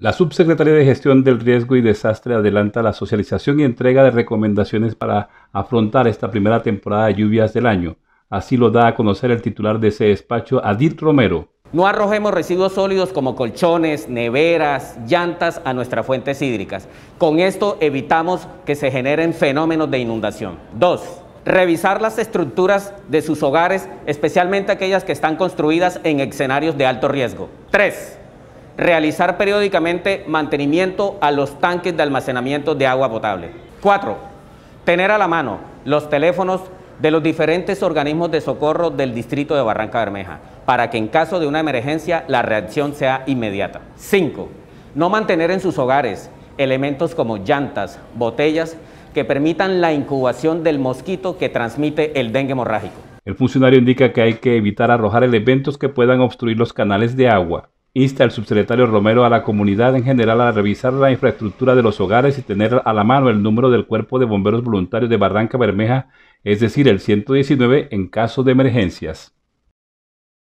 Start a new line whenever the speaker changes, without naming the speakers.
La Subsecretaría de Gestión del Riesgo y Desastre adelanta la socialización y entrega de recomendaciones para afrontar esta primera temporada de lluvias del año. Así lo da a conocer el titular de ese despacho, Adil Romero.
No arrojemos residuos sólidos como colchones, neveras, llantas a nuestras fuentes hídricas. Con esto evitamos que se generen fenómenos de inundación. 2. revisar las estructuras de sus hogares, especialmente aquellas que están construidas en escenarios de alto riesgo. Tres, realizar periódicamente mantenimiento a los tanques de almacenamiento de agua potable. 4. Tener a la mano los teléfonos de los diferentes organismos de socorro del distrito de Barranca Bermeja, para que en caso de una emergencia la reacción sea inmediata. 5. No mantener en sus hogares elementos como llantas, botellas, que permitan la incubación del mosquito que transmite el dengue hemorrágico.
El funcionario indica que hay que evitar arrojar elementos que puedan obstruir los canales de agua, Insta el subsecretario Romero a la comunidad en general a revisar la infraestructura de los hogares y tener a la mano el número del cuerpo de bomberos voluntarios de Barranca Bermeja, es decir, el 119 en caso de emergencias.